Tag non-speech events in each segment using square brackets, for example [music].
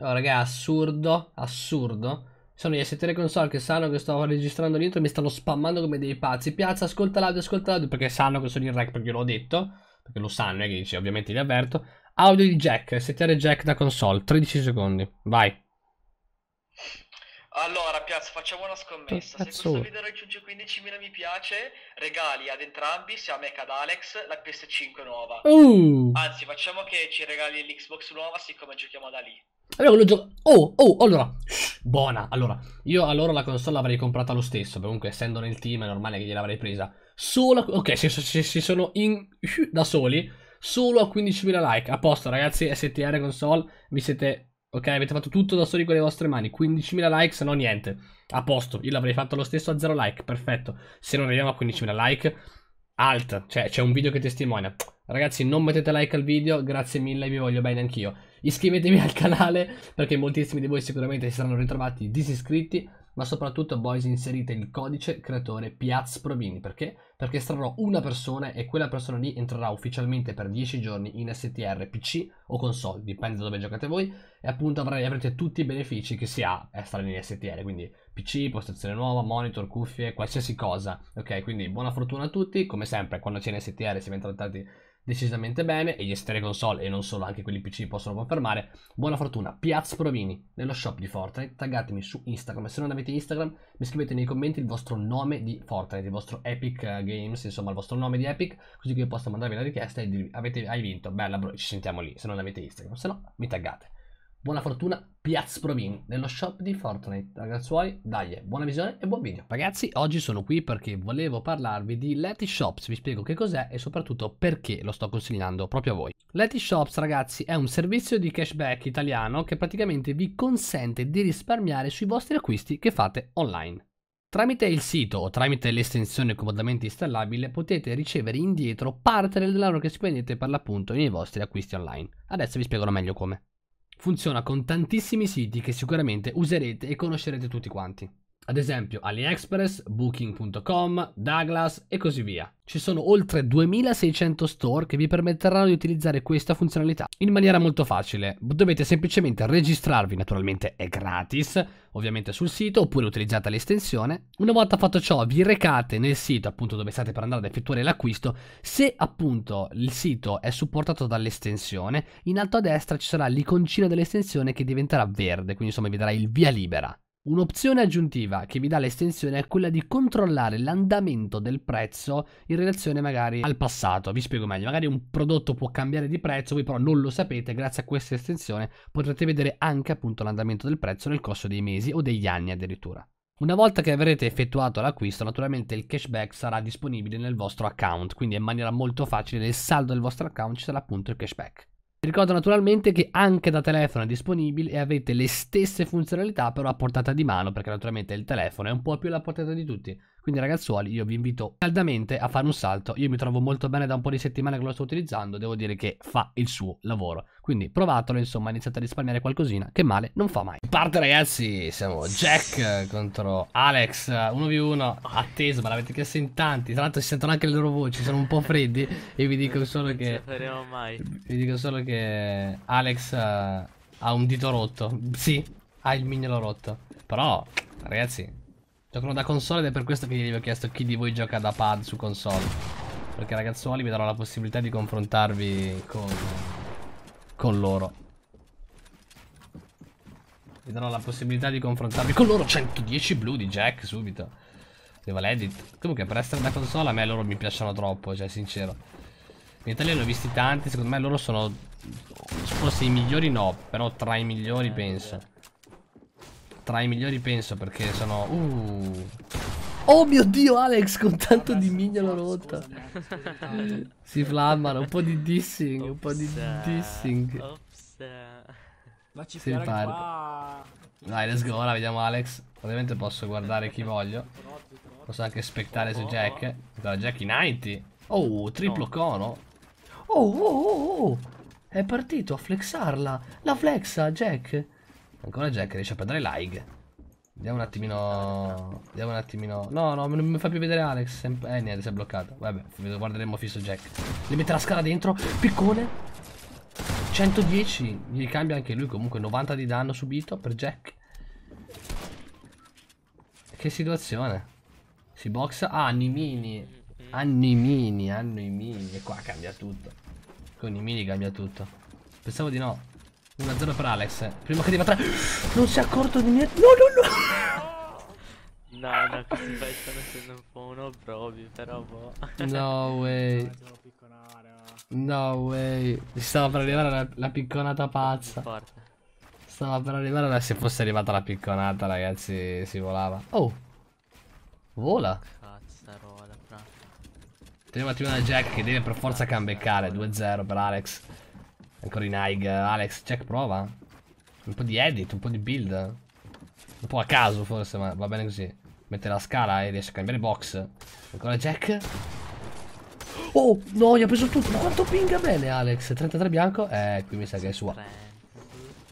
Oh, raga, assurdo, assurdo. Sono gli s console che sanno che sto registrando l'intro e mi stanno spammando come dei pazzi. Piazza, ascolta l'audio, ascolta l'audio, perché sanno che sono in rec, perché l'ho detto. Perché lo sanno, eh, dice, ovviamente li avverto. Audio di jack, STR jack da console, 13 secondi. Vai. Allora, Piazza, facciamo una scommessa. Se questo video raggiunge 15.000 mi piace, regali ad entrambi, sia a me che ad Alex, la PS5 nuova. Uh. Anzi, facciamo che ci regali l'Xbox nuova, siccome giochiamo da lì. Allora, lo gioco... Oh, oh, allora. Buona. Allora, io allora la console l'avrei comprata lo stesso. Comunque, essendo nel team, è normale che gliel'avrei presa. Solo... Ok, si, si, si sono in... Eh, da soli. Solo a 15.000 like. A posto, ragazzi. STR console, vi siete Ok, avete fatto tutto da soli con le vostre mani. 15.000 like, se no niente. A posto, io l'avrei fatto lo stesso a 0 like, perfetto. Se non arriviamo a 15.000 like, alt, cioè c'è un video che testimonia. Ragazzi, non mettete like al video, grazie mille, vi voglio bene anch'io. Iscrivetevi al canale perché moltissimi di voi sicuramente si saranno ritrovati disiscritti ma soprattutto boys inserite il codice creatore Piaz Provini, perché? Perché estrarrò una persona e quella persona lì entrerà ufficialmente per 10 giorni in STR PC o console, dipende da dove giocate voi, e appunto avrete, avrete tutti i benefici che si ha estrarre in STR, quindi PC, postazione nuova, monitor, cuffie, qualsiasi cosa, ok? Quindi buona fortuna a tutti, come sempre quando c'è in STR siamo entrati decisamente bene e gli estere console e non solo, anche quelli PC possono confermare. Buona fortuna, Piaz Provini, nello shop di Fortnite, taggatemi su Instagram se non avete Instagram mi scrivete nei commenti il vostro nome di Fortnite, il vostro Epic eh, Games, insomma il vostro nome di Epic, così che io possa mandarvi la richiesta e dirvi avete, hai vinto, bella bro, ci sentiamo lì, se non avete Instagram, se no mi taggate. Buona fortuna Piaz Provin nello shop di Fortnite. Ragazzuoli, dai, buona visione e buon video. Ragazzi, oggi sono qui perché volevo parlarvi di Letty Shops. Vi spiego che cos'è e soprattutto perché lo sto consigliando proprio a voi. Letty Shops, ragazzi, è un servizio di cashback italiano che praticamente vi consente di risparmiare sui vostri acquisti che fate online. Tramite il sito o tramite l'estensione comodamente installabile potete ricevere indietro parte del denaro che spendete per l'appunto nei vostri acquisti online. Adesso vi spiegherò meglio come funziona con tantissimi siti che sicuramente userete e conoscerete tutti quanti ad esempio AliExpress, Booking.com, Douglas e così via. Ci sono oltre 2600 store che vi permetteranno di utilizzare questa funzionalità in maniera molto facile. Dovete semplicemente registrarvi, naturalmente è gratis, ovviamente sul sito, oppure utilizzate l'estensione. Una volta fatto ciò vi recate nel sito appunto dove state per andare ad effettuare l'acquisto. Se appunto il sito è supportato dall'estensione, in alto a destra ci sarà l'iconcina dell'estensione che diventerà verde, quindi insomma vi darà il via libera. Un'opzione aggiuntiva che vi dà l'estensione è quella di controllare l'andamento del prezzo in relazione magari al passato. Vi spiego meglio, magari un prodotto può cambiare di prezzo, voi però non lo sapete, grazie a questa estensione potrete vedere anche appunto l'andamento del prezzo nel corso dei mesi o degli anni addirittura. Una volta che avrete effettuato l'acquisto, naturalmente il cashback sarà disponibile nel vostro account, quindi in maniera molto facile nel saldo del vostro account ci sarà appunto il cashback. Vi ricordo naturalmente che anche da telefono è disponibile e avete le stesse funzionalità però a portata di mano perché naturalmente il telefono è un po' più alla portata di tutti. Quindi ragazzuoli io vi invito caldamente a fare un salto, io mi trovo molto bene da un po' di settimane che lo sto utilizzando, devo dire che fa il suo lavoro. Quindi provatelo, insomma, iniziate a risparmiare qualcosina, che male non fa mai. Parte ragazzi, siamo Jack contro Alex, 1v1, atteso, ma l'avete chiesto in tanti. Tra l'altro si sentono anche le loro voci, sono un po' freddi e vi dico solo che... Non faremo mai. Vi dico solo che Alex eh, ha un dito rotto. Sì, ha il mignolo rotto. Però, ragazzi, giocano da console ed è per questo che gli ho chiesto chi di voi gioca da pad su console. Perché ragazzuoli vi darò la possibilità di confrontarvi con con loro. Vi darò la possibilità di confrontarmi con loro. 110 blu di Jack subito. Devo l'edit. Comunque per essere una console a me loro mi piacciono troppo, cioè sincero. In Italia ne ho visti tanti, secondo me loro sono... Forse i migliori no, però tra i migliori penso. Tra i migliori penso perché sono... Uh... Oh mio dio, Alex, con tanto di mignolo rotta. si flammano, un po' di dissing, un po' di dissing. Si riparte. Dai, let's go, ora vediamo Alex. Ovviamente posso guardare chi voglio. Posso anche aspettare su Jack. Guarda, Jack in 90. Oh, triplo cono. Oh, oh, oh, oh. È partito a flexarla. La flexa, Jack. Ancora Jack riesce a prendere l'Aig. Vediamo un attimino. Vediamo un attimino. No, no, non mi fa più vedere Alex. Eh, niente, si è bloccato. Vabbè, guarderemo fisso Jack. Gli mette la scala dentro. Piccone. 110. Gli cambia anche lui. Comunque 90 di danno subito per Jack. Che situazione. Si boxa. Ah, mini, anni ah, mini. Ah, e qua cambia tutto. Con i mini cambia tutto. Pensavo di no. 1-0 per Alex. Prima che arriva tra. Non si è accorto di niente. No, no, no. No, no, così pensano essendo un po' un obbrobio, però boh. No way. Eh. No way. Stava per arrivare la, la picconata pazza. Stava per arrivare la... Se fosse arrivata la picconata, ragazzi, si volava. Oh. Vola. Cazzarola, fra. Teniamo attimo una Jack che deve per forza cambeccare. 2-0 per Alex. Ancora in high. Alex, check prova. Un po' di edit, un po' di build. Un po' a caso forse, ma va bene così. Mette la scala e riesce a cambiare box. Ancora Jack. Oh, no, gli ha preso tutto. Ma quanto pinga bene, Alex. 33 bianco. Eh, qui mi sa che è sua.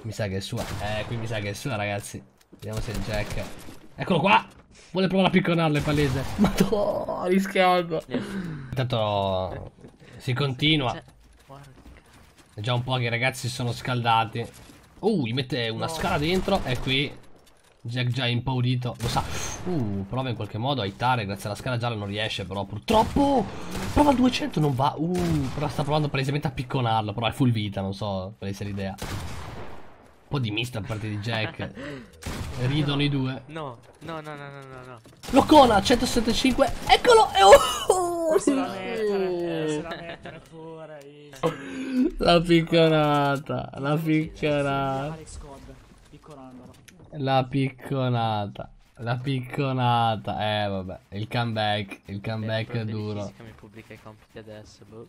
Mi sa che è sua. Eh, qui mi sa che è sua, ragazzi. Vediamo se è Jack... Eccolo qua! Vuole provare a picconarle, palese. [laughs] Ma no, algo. Intanto si continua. Cioè, è già un po' che i ragazzi si sono scaldati. Uh, gli mette una scala dentro. E qui Jack già impaurito. Lo sa. Uh, prova in qualche modo a hitare. Grazie alla scala gialla non riesce, però purtroppo. Prova al 200, non va. Uh, però sta provando palesemente a picconarlo. Però è full vita, non so quale sia l'idea. Un po' di mista da parte di Jack. [laughs] Ridono no, i due. No, no, no, no, no, no. Locona 175. Eccolo! E oh! oh. Se mettere, eh, se mettere. La picconata, la picconata. La picconata, la picconata. Eh vabbè, il comeback, il comeback è duro. Boh.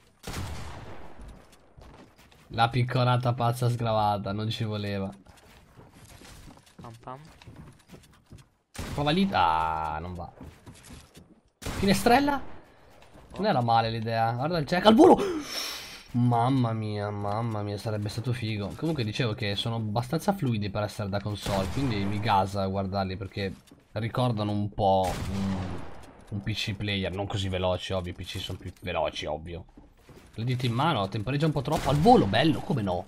La picconata pazza sgravata, non ci voleva. Prova lì. Ah, non va. Finestrella? Non era male l'idea. Guarda il check al volo! Mamma mia, mamma mia, sarebbe stato figo. Comunque dicevo che sono abbastanza fluidi per essere da console, quindi mi gasa a guardarli perché ricordano un po' un, un PC player, non così veloci, ovvio, i PC sono più veloci, ovvio. Le dita in mano, temporeggia un po' troppo. Al volo, bello, come no?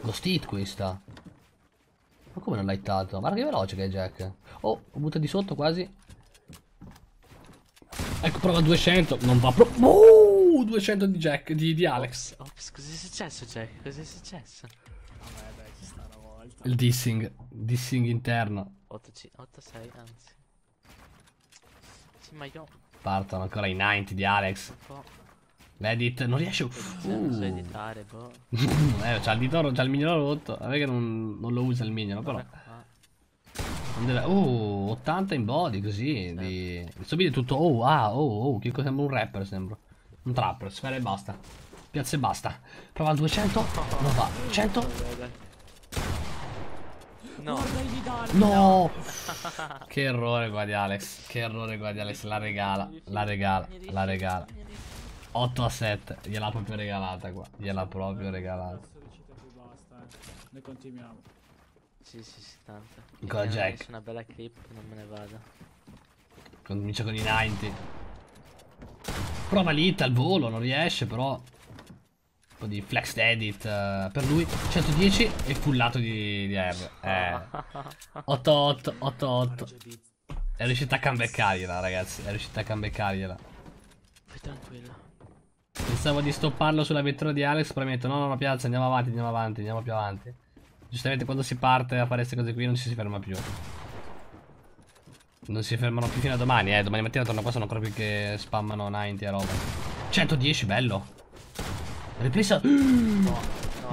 Ghostit questa. Ma come non l'hai tato? Guarda che veloce che è Jack. Oh, butta di sotto quasi. Ecco, prova 200. Non va proprio... Oh! 200 di, Jack, di, di Alex. Ops, ops, cos'è successo, Jack? Cos'è successo? Vabbè, dai, ci sta una volta. Il dissing, dissing interno. 8-6, anzi. Sì, ma io... Partono ancora i 90 di Alex. L'edit non riesce uh. editare, boh. [laughs] eh, c'ha il ditoro, c'ha il mignolo rotto. A me che non, non lo usa il minion, però. Deve... Oh, 80 in body così. Di... Il suo video è tutto oh ah, oh oh, che cosa sembra un rapper sembra. Un trap, sfera e basta. Piazza e basta. Prova al 200. Non va. 100. No. No. che errore guardi Alex. Che errore guardi Alex. La regala. La regala. La regala. 8 a 7. Gliel'ha proprio regalata qua. Gliel'ha proprio regalata. Noi continuiamo. Sì, sì, sì, tanto. Ancora Jack. Una bella clip, non me ne vado. Comincia con i 90. Prova l'hit al volo, non riesce però. Un po' di flex edit uh, per lui. 110 e fullato di, di R. Eh. 8-8, [laughs] 8-8. È riuscita a cambeccargliela, ragazzi. È riuscita a cambeccargliela. Fai tranquillo. Pensavo di stopparlo sulla vettura di Alex, però mi detto no, no, no, piazza, andiamo avanti, andiamo avanti, andiamo più avanti. Giustamente quando si parte a fare queste cose qui non ci si ferma più. Non si fermano più fino a domani, eh. Domani mattina torno qua, sono proprio che spammano 90 e roba. 110, bello. Ripresa. No.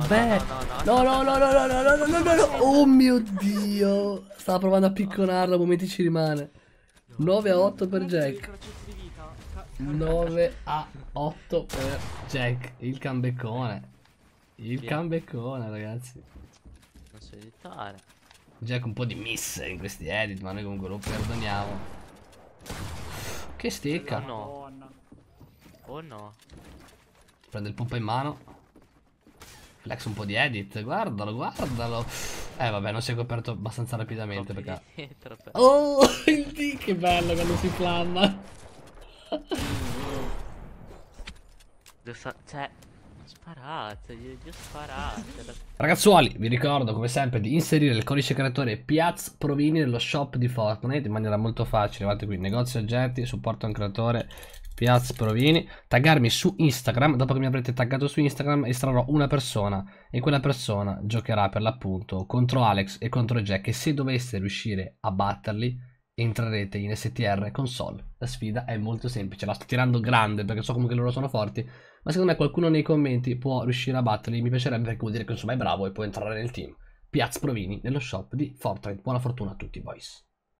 Beh, no, no, no, no, no, no, no, no, no, no, oh mio dio, stava provando a picconarla, momenti ci rimane. 9 a 8 per Jack. 9 a 8 per Jack, il cambeccone. Il cambeccone, ragazzi. Posso evitare. Jack un po' di miss in questi edit, ma noi comunque lo perdoniamo. Che stecca. Oh no. Oh no. Prende il pompa in mano. Flex un po' di edit. Guardalo, guardalo. Eh vabbè, non si è coperto abbastanza rapidamente Troppo perché... Dietro, [laughs] Oh, il [laughs] D, che bello quando si flamma. Cioè, Sparate, gli, gli sparate. Ragazzuoli, vi ricordo come sempre di inserire il codice creatore Piaz Provini nello shop di Fortnite in maniera molto facile. Andate qui, negozio oggetti, supporto a un creatore. Piaz Provini, taggarmi su Instagram, dopo che mi avrete taggato su Instagram estrarrò una persona e quella persona giocherà per l'appunto contro Alex e contro Jack e se doveste riuscire a batterli entrerete in STR console. La sfida è molto semplice, la sto tirando grande perché so comunque che loro sono forti, ma secondo me qualcuno nei commenti può riuscire a batterli, mi piacerebbe perché vuol dire che insomma è bravo e può entrare nel team. Piaz Provini nello shop di Fortnite. Buona fortuna a tutti, boys.